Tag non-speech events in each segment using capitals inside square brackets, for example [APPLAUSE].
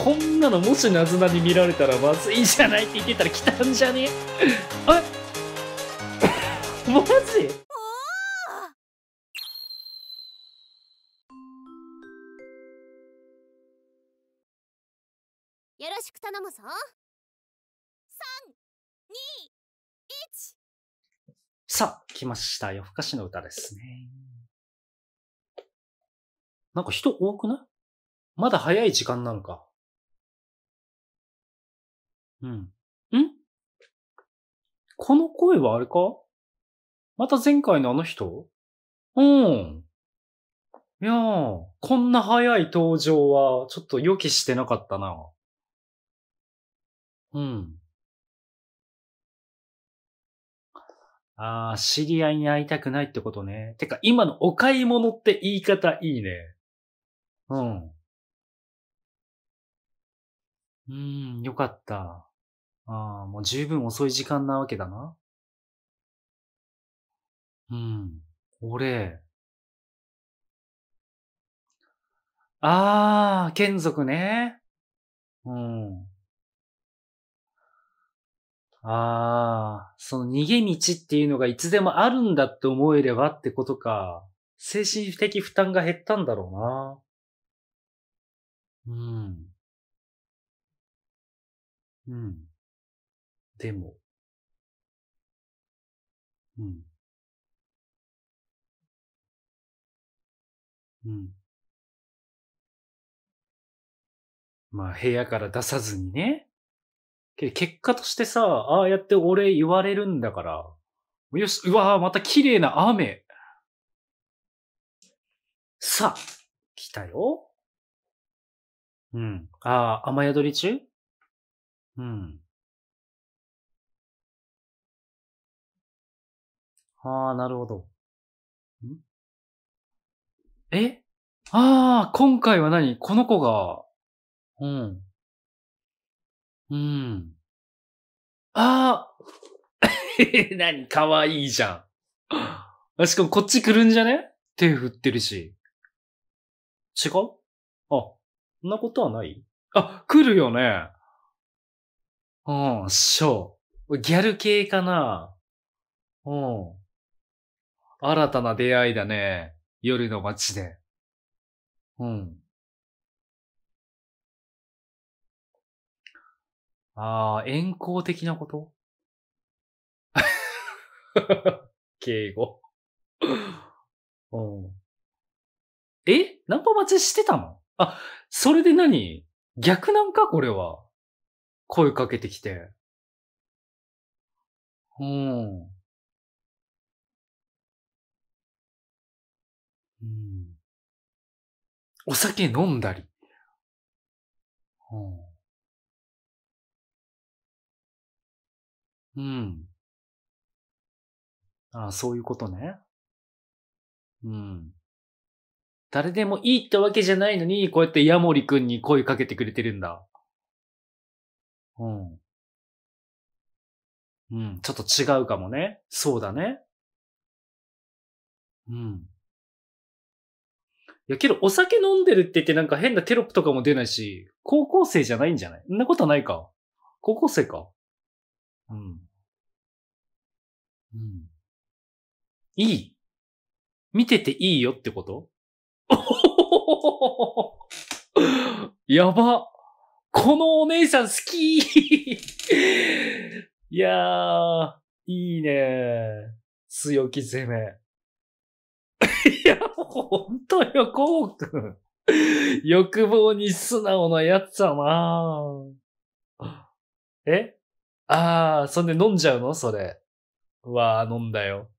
こんなのもしナズナに見られたらまずいじゃないって言ってたら来たんじゃね [LAUGHS] あ [LAUGHS] マジよろしく頼むぞ321さあ来ました夜更かしの歌ですねなんか人多くないまだ早い時間なのかうん。んこの声はあれかまた前回のあの人うん。いやー、こんな早い登場は、ちょっと予期してなかったな。うん。ああ、知り合いに会いたくないってことね。てか、今のお買い物って言い方いいね。うん。うん、よかった。ああ、もう十分遅い時間なわけだな。うん。俺。ああ、眷属ね。うん。ああ、その逃げ道っていうのがいつでもあるんだって思えればってことか。精神的負担が減ったんだろうな。うん。うん。でも、うん。うん。まあ、部屋から出さずにね。け結果としてさ、ああやって俺言われるんだから。よし、うわあ、また綺麗な雨。さあ、来たよ。うん。ああ、雨宿り中うん。ああ、なるほど。えああ、今回は何この子が、うん。うん。ああ [LAUGHS] 何かわいいじゃん。しかもこっち来るんじゃね手振ってるし。違うあ、そんなことはないあ、来るよね。うん、しょう。ギャル系かなうん。新たな出会いだね。夜の街で。うん。ああ、遠行的なこと [LAUGHS] 敬語うん。えナンパ待ちしてたのあ、それで何逆なんかこれは。声かけてきて。うん。うん。お酒飲んだり。うん。うん。ああ、そういうことね。うん。誰でもいいってわけじゃないのに、こうやってヤモリくんに声かけてくれてるんだ。うん。うん、ちょっと違うかもね。そうだね。うん。いやけどお酒飲んでるって言ってなんか変なテロップとかも出ないし、高校生じゃないんじゃないそんなことないか。高校生か。うん。うん。いい。見てていいよってこと [LAUGHS] やば。このお姉さん好き [LAUGHS] いやー、いいね強気攻め。本当よ、こうくん。欲望に素直なやつだなえああ、そんで飲んじゃうのそれ。わあ、飲んだよ。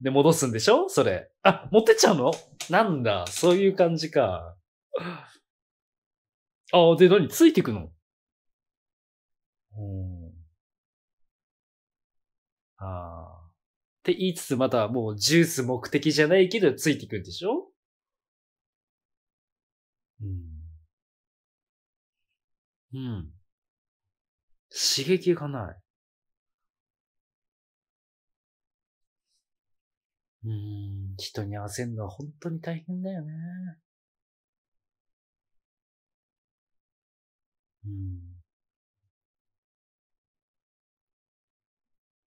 で、戻すんでしょそれ。あ、持ってっちゃうのなんだ、そういう感じか。あ、で、何ついてくのうん。ああ。って言いつつまたもうジュース目的じゃないけどついていくんでしょうん。うん。刺激がない。うん、人に合わせるのは本当に大変だよね。うん。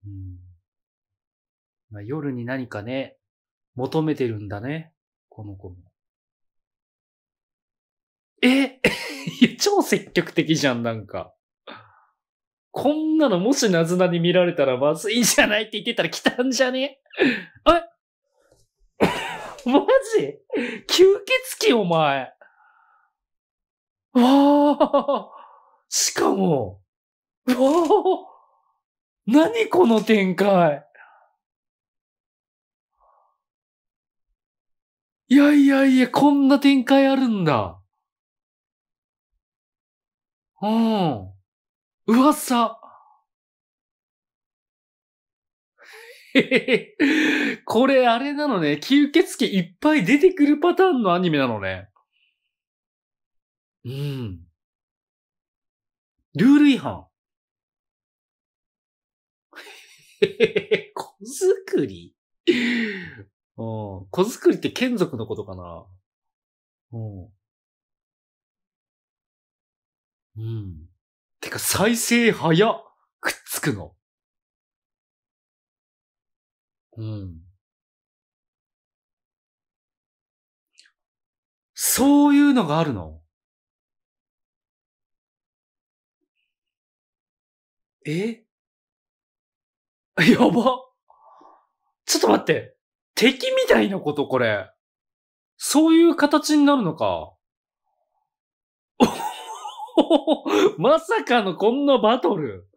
うんまあ、夜に何かね、求めてるんだね。この子も。え [LAUGHS] 超積極的じゃん、なんか。こんなのもしなずなに見られたらまずいんじゃないって言ってたら来たんじゃねえ [LAUGHS] [LAUGHS] マジ吸血鬼お前。わあ。しかも。わあ。何この展開。いやいやいや、こんな展開あるんだ。うん。噂。[LAUGHS] これあれなのね。吸血鬼いっぱい出てくるパターンのアニメなのね。うん。ルール違反。子 [LAUGHS] 作り [LAUGHS] 子作りって眷属のことかな。うん。うん。てか、再生早くっつくの。うん。そういうのがあるのえ [LAUGHS] やばちょっと待って敵みたいなこと、これ。そういう形になるのか。[LAUGHS] まさかのこんなバトル。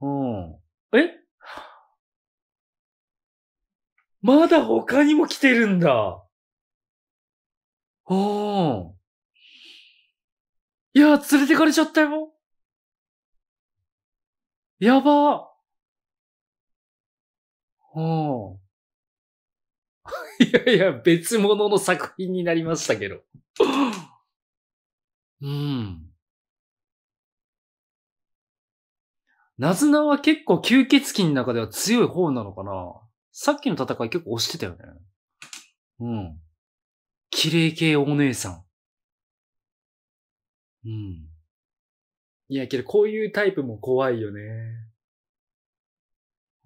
うん。えまだ他にも来てるんだ。うん。いや、連れてかれちゃったよ。やば。うん。いやいや、別物の作品になりましたけど。うん。ナズナは結構吸血鬼の中では強い方なのかなさっきの戦い結構押してたよね。うん。綺麗系お姉さん。うん。いや、けどこういうタイプも怖いよね。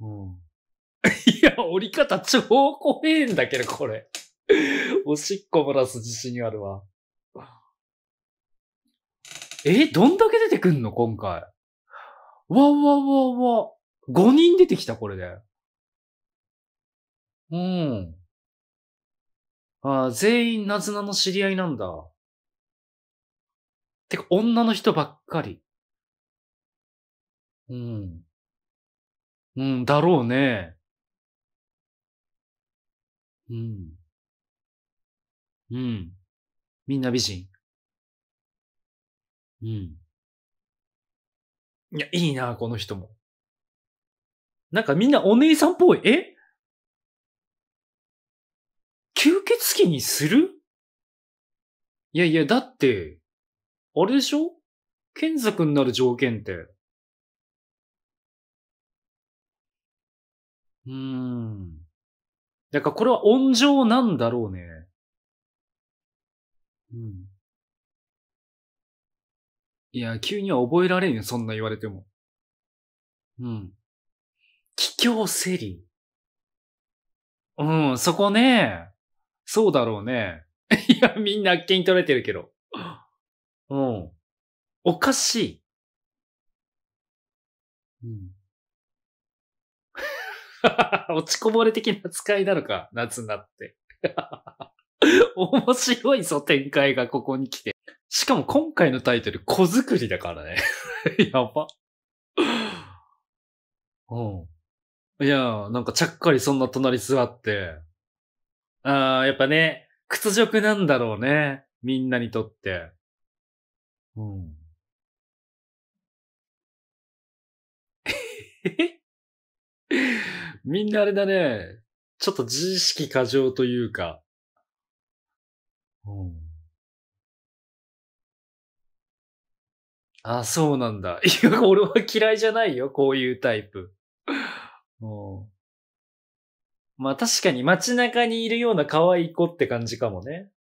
うん。[LAUGHS] いや、折り方超怖えんだけど、これ。おしっこ漏らす自信あるわ。え、どんだけ出てくんの今回。わわわわ。5人出てきた、これで。うん。ああ、全員なずなの知り合いなんだ。てか、女の人ばっかり。うん。うん、だろうね。うん。うん。みんな美人。うん。いや、いいな、この人も。なんかみんなお姉さんっぽい。え吸血鬼にするいやいや、だって、あれでしょ賢作になる条件って。うーん。だからこれは温情なんだろうね。うん。いや、急には覚えられんよ、そんな言われても。うん。気境セリ。うん、そこね。そうだろうね。[LAUGHS] いや、みんなあっけに取れてるけど。うん。おかしい。うん。[LAUGHS] 落ちこぼれ的な扱いなのか、夏になって。面白いぞ、展開がここに来て。しかも今回のタイトル、子作りだからね。[LAUGHS] やば。うん。いやなんかちゃっかりそんな隣座って。ああ、やっぱね、屈辱なんだろうね。みんなにとって。うん。えみんなあれだね。ちょっと自意識過剰というか。うん。あ、そうなんだ。[LAUGHS] いや、俺は嫌いじゃないよ。こういうタイプ。うん。まあ確かに街中にいるような可愛い子って感じかもね。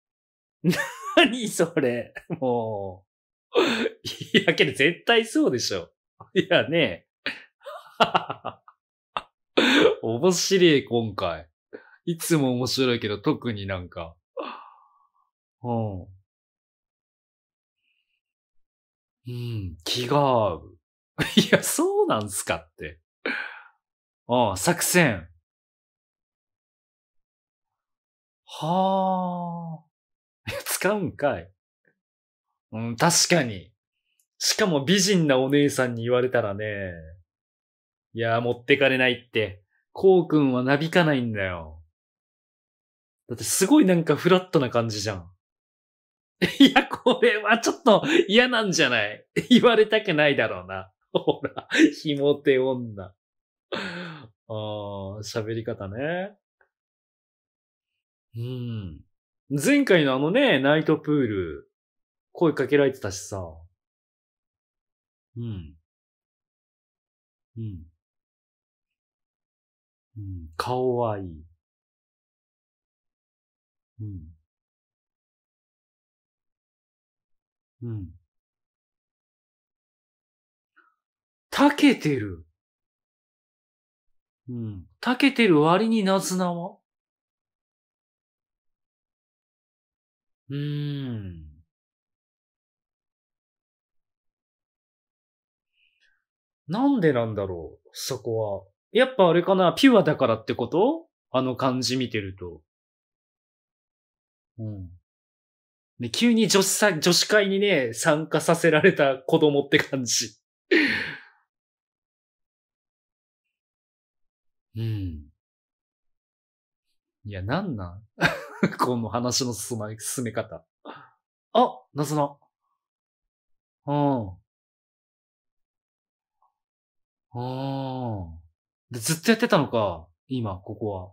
[LAUGHS] 何それ。もう。[LAUGHS] いや、けど絶対そうでしょ。いやね。ははは。[LAUGHS] 面白い、今回。いつも面白いけど、特になんか。うん。うん、気が合う。[LAUGHS] いや、そうなんすかって。うん、作戦。はあ。使うんかい。うん、確かに。しかも美人なお姉さんに言われたらね、いやー、持ってかれないって。こうくんはなびかないんだよ。だってすごいなんかフラットな感じじゃん。[LAUGHS] いや、これはちょっと嫌なんじゃない言われたくないだろうな。ほら、ひもて女。ああ、喋り方ね。うん。前回のあのね、ナイトプール、声かけられてたしさ。うん。うん。うん、顔はいい。うん。うん。たけてる。うん。たけてる割になずなはうーん。なんでなんだろう、そこは。やっぱあれかな、ピュアだからってことあの感じ見てると。うん。ね、急に女子さ、女子会にね、参加させられた子供って感じ。うん。いや、なんなん [LAUGHS] この話の進ま、進め方。あ、謎な。うん。うん。ずっとやってたのか、今、ここは。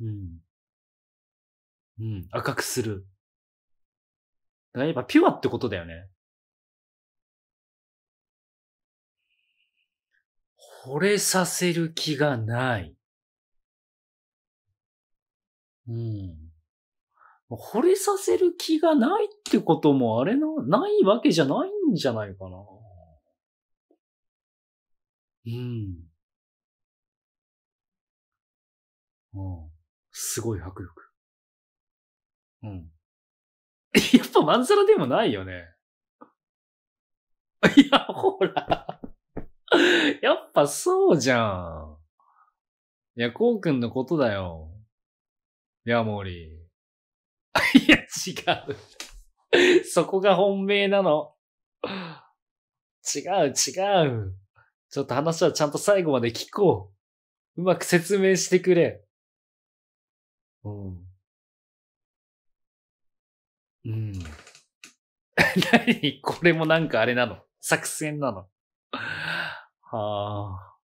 うん。うん、赤くする。だからやっぱピュアってことだよね。惚れさせる気がない。うん。惚れさせる気がないってこともあれな、ないわけじゃないんじゃないかな。うん。うん。すごい迫力。うん。[LAUGHS] やっぱまんざらでもないよね。[LAUGHS] いや、ほら。[LAUGHS] やっぱそうじゃん。いや、こうくんのことだよ。ヤモリ。いや、違う。そこが本命なの。違う、違う。ちょっと話はちゃんと最後まで聞こう。うまく説明してくれ。うん。うん。[LAUGHS] 何これもなんかあれなの作戦なのはあ。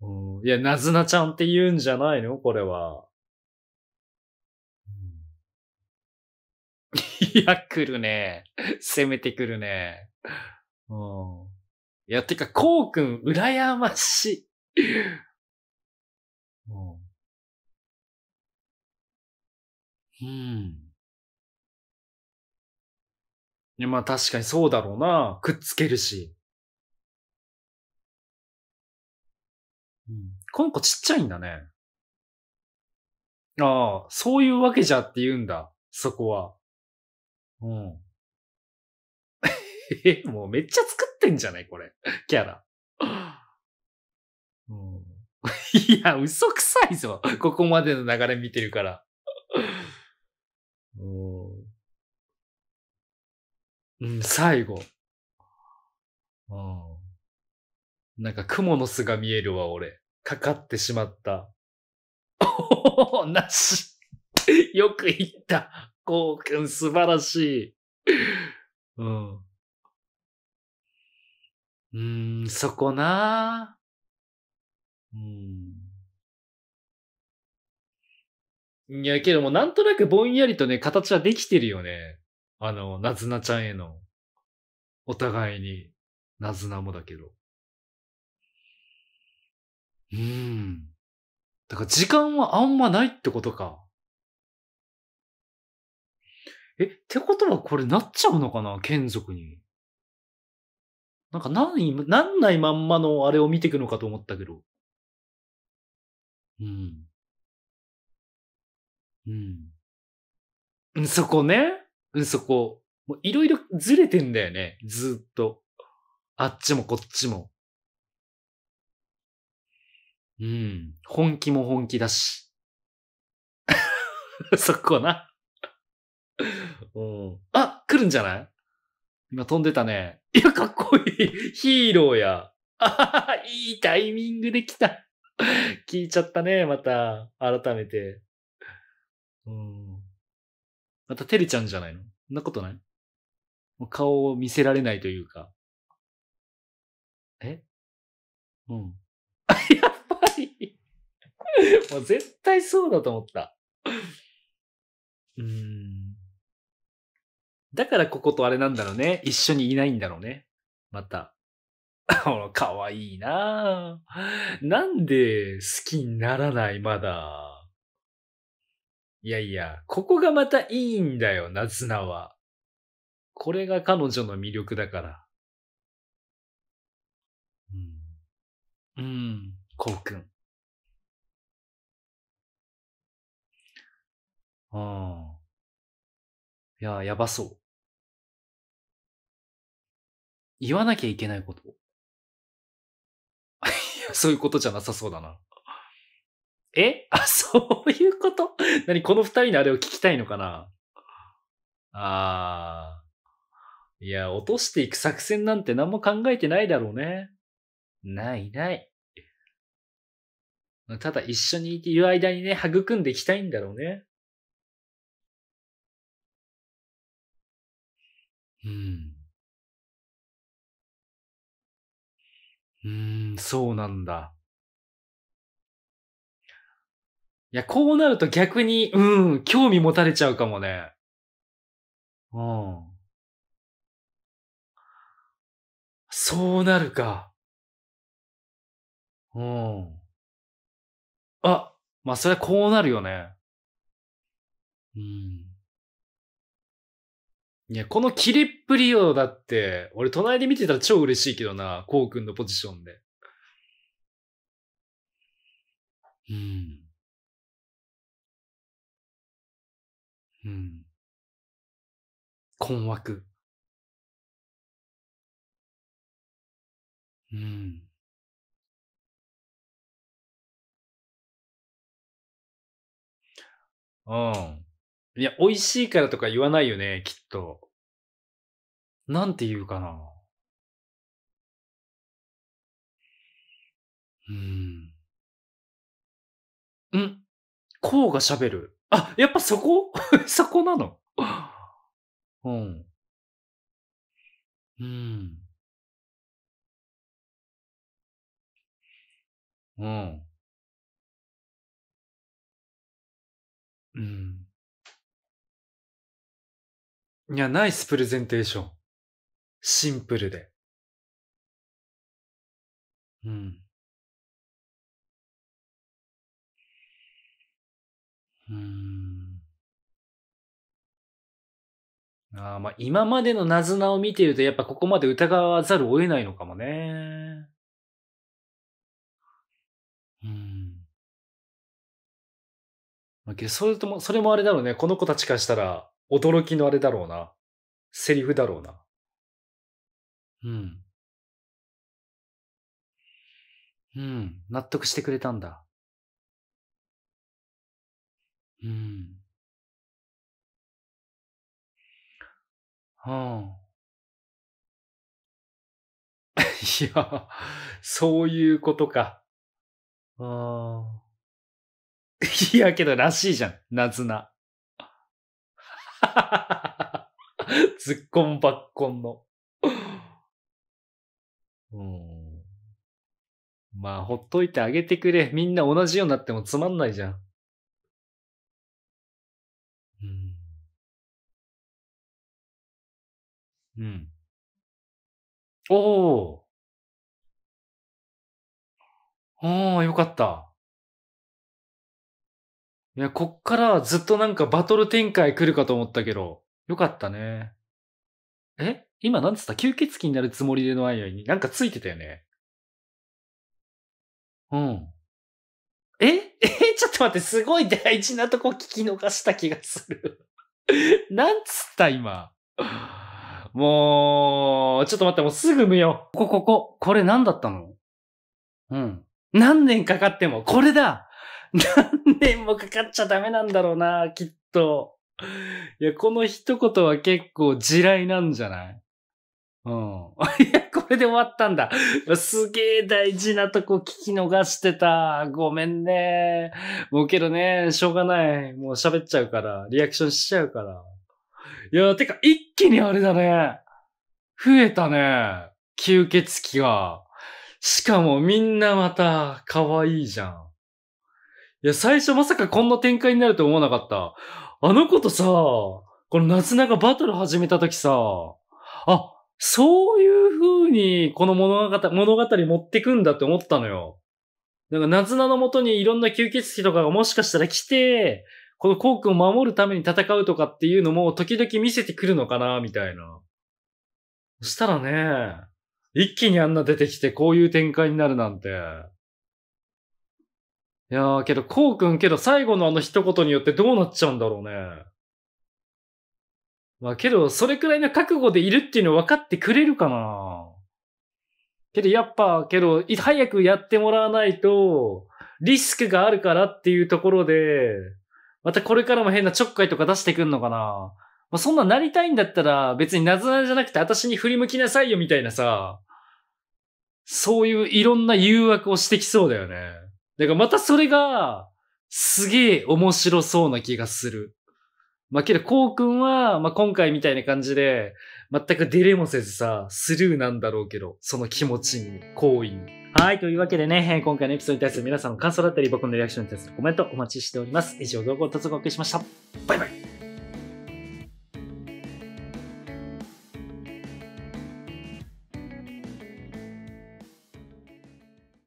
うん、いや、なずなちゃんって言うんじゃないのこれは。うん、[LAUGHS] いや、来るね。攻めてくるね。うん。いや、てか、こうくん、羨ましい。うん。うん。いや、まあ確かにそうだろうな。くっつけるし。うん。この子ちっちゃいんだね。ああ、そういうわけじゃって言うんだ。そこは。うん。えもうめっちゃ作ってんじゃないこれ。キャラ。うん、[LAUGHS] いや、嘘くさいぞ。ここまでの流れ見てるから。うん、最後。うん。なんか雲の巣が見えるわ、俺。かかってしまった。おお、なし。よく言った。こうくん、素晴らしい。うん。うん、そこなうん。いや、けども、なんとなくぼんやりとね、形はできてるよね。あの、なずなちゃんへの。お互いに、なずなもだけど。うん。だから時間はあんまないってことか。え、ってことはこれなっちゃうのかな眷属に。なんか何、なんないまんまのあれを見ていくのかと思ったけど。うん。うん。うん、そこね。うん、そこ。もういろいろずれてんだよね。ずっと。あっちもこっちも。うん。本気も本気だし。[LAUGHS] そこな。うん。あ、来るんじゃない今飛んでたね。[LAUGHS] いや、かっこいい。ヒーローや。あいいタイミングで来た。[LAUGHS] 聞いちゃったね、また。改めて。うん。またてれちゃうんじゃないのそんなことないもう顔を見せられないというか。えうん。[LAUGHS] やっぱりもう絶対そうだと思った。うん。だからこことあれなんだろうね。一緒にいないんだろうね。また。かわいいななんで好きにならない、まだ。いやいや、ここがまたいいんだよ、夏菜は。これが彼女の魅力だから。うん。うん、こうくん。うん。いや、やばそう。言わなきゃいけないこと。そういうことじゃなさそうだな。え [LAUGHS] あ、そういうこと何この二人のあれを聞きたいのかなあー。いや、落としていく作戦なんて何も考えてないだろうね。ないない。ただ一緒にいる間にね、育んでいきたいんだろうね。うん。うーん、そうなんだ。いや、こうなると逆に、うん、興味持たれちゃうかもね。うん。そうなるか。うん。あ、まあ、それはこうなるよね。うん。いや、この切りっぷりをだって、俺隣で見てたら超嬉しいけどな、こうくんのポジションで。うん。うん。困惑。うん。うん。いや、美味しいからとか言わないよね、きっと。なんて言うかな。うん。んこうが喋る。あ、やっぱそこ [LAUGHS] そこなの。うん。うん。うん。うん。いや、ナイスプレゼンテーション。シンプルで。うん。うーん。ああ、まあ今までのなずなを見ているとやっぱここまで疑わざるを得ないのかもね。うん。まあ、それとも、それもあれだろうね。この子たちからしたら、驚きのあれだろうな。セリフだろうな。うん。うん。納得してくれたんだ。うん。はあ。いや、そういうことか。ああ。いや、けどらしいじゃん。ナズナ。ずっこんばっこんの。うん。まあ、ほっといてあげてくれ。みんな同じようになってもつまんないじゃん。うん。うん。おー。おー、よかった。いや、こっからずっとなんかバトル展開来るかと思ったけど、よかったね。え今なんつった吸血鬼になるつもりでのアイアイになんかついてたよね。うん。ええちょっと待って、すごい大事なとこ聞き逃した気がする [LAUGHS] なんつった今。もう、ちょっと待って、もうすぐ見よう。ここ、ここ。これ何だったのうん。何年かかっても、これだ何何年もかかっちゃダメなんだろうな、きっと。いや、この一言は結構地雷なんじゃないうん。[LAUGHS] いや、これで終わったんだ。すげえ大事なとこ聞き逃してた。ごめんね。もうけどね、しょうがない。もう喋っちゃうから。リアクションしちゃうから。いや、てか一気にあれだね。増えたね。吸血鬼が。しかもみんなまた可愛いじゃん。いや、最初まさかこんな展開になると思わなかった。あの子とさ、この夏菜がバトル始めた時さ、あ、そういう風にこの物語、物語持ってくんだって思ったのよ。なんか夏菜のもとにいろんな吸血鬼とかがもしかしたら来て、このコウ君を守るために戦うとかっていうのも時々見せてくるのかな、みたいな。そしたらね、一気にあんな出てきてこういう展開になるなんて。いやー、けど、こうくんけど、最後のあの一言によってどうなっちゃうんだろうね。まあけど、それくらいの覚悟でいるっていうの分かってくれるかな。けど、やっぱ、けど、早くやってもらわないと、リスクがあるからっていうところで、またこれからも変なちょっかいとか出してくんのかな。まあ、そんななりたいんだったら、別になぞなじゃなくて私に振り向きなさいよみたいなさ、そういういろんな誘惑をしてきそうだよね。だからまたそれが、すげえ面白そうな気がする。まあ、けど、こうくんは、まあ、今回みたいな感じで、全く出れもせずさ、スルーなんだろうけど、その気持ちに、好意に。はい。というわけでね、今回のエピソードに対する皆さんの感想だったり、僕のリアクションに対するコメントお待ちしております。以上、動画を突りしました。バイバイ。